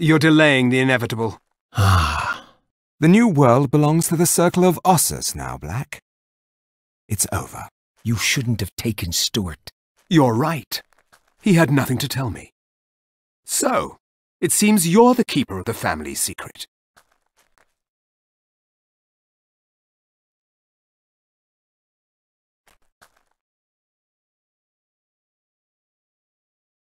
You're delaying the inevitable. Ah. the new world belongs to the Circle of Ossus now, Black. It's over. You shouldn't have taken Stuart. You're right. He had nothing to tell me. So, it seems you're the keeper of the family secret.